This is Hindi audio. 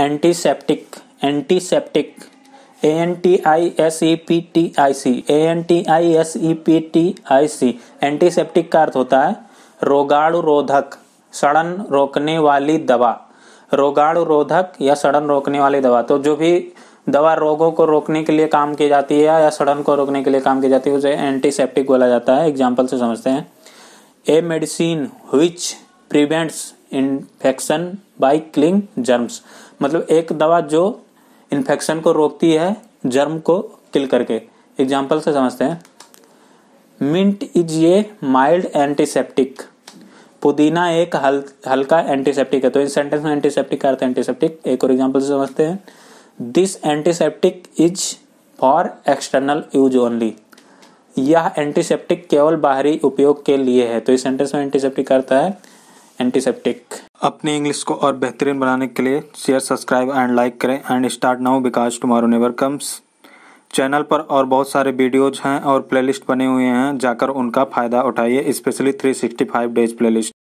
antiseptic antiseptic A N T I S E P T I C A N T I S E P T I C antiseptic का अर्थ होता है रोगाणु रोधक सड़न रोकने वाली दवा रोगाणु रोधक या सड़न रोकने वाली दवा तो जो भी दवा रोगों को रोकने के लिए काम की जाती है या सड़न को रोकने के लिए काम की जाती है उसे एंटीसेप्टिक बोला जाता है एग्जाम्पल से समझते हैं a medicine which prevents infection by killing germs मतलब एक दवा जो इन्फेक्शन को रोकती है जर्म को किल करके एग्जाम्पल से समझते हैं मिंट इज ये माइल्ड एंटीसेप्टिक पुदीना एक हल हल्का एंटीसेप्टिक है तो इस सेंटेंस में एंटीसेप्टिक करते हैं एंटीसेप्टिक एक और एग्जाम्पल से समझते हैं this antiseptic is for external use only यह एंटीसेप्टिक केवल बाहरी उपयोग के लिए है तो इस सेंटेंस में एंटीसेप्टिक करता है एंटीसेप्टिक अपनी इंग्लिश को और बेहतरीन बनाने के लिए शेयर सब्सक्राइब एंड लाइक करें and start now because tomorrow never comes channel पर और बहुत सारे वीडियोज हैं और प्लेलिस्ट बने हुए हैं जाकर उनका फ़ायदा उठाइए स्पेशली 365 डेज प्लेलिस्ट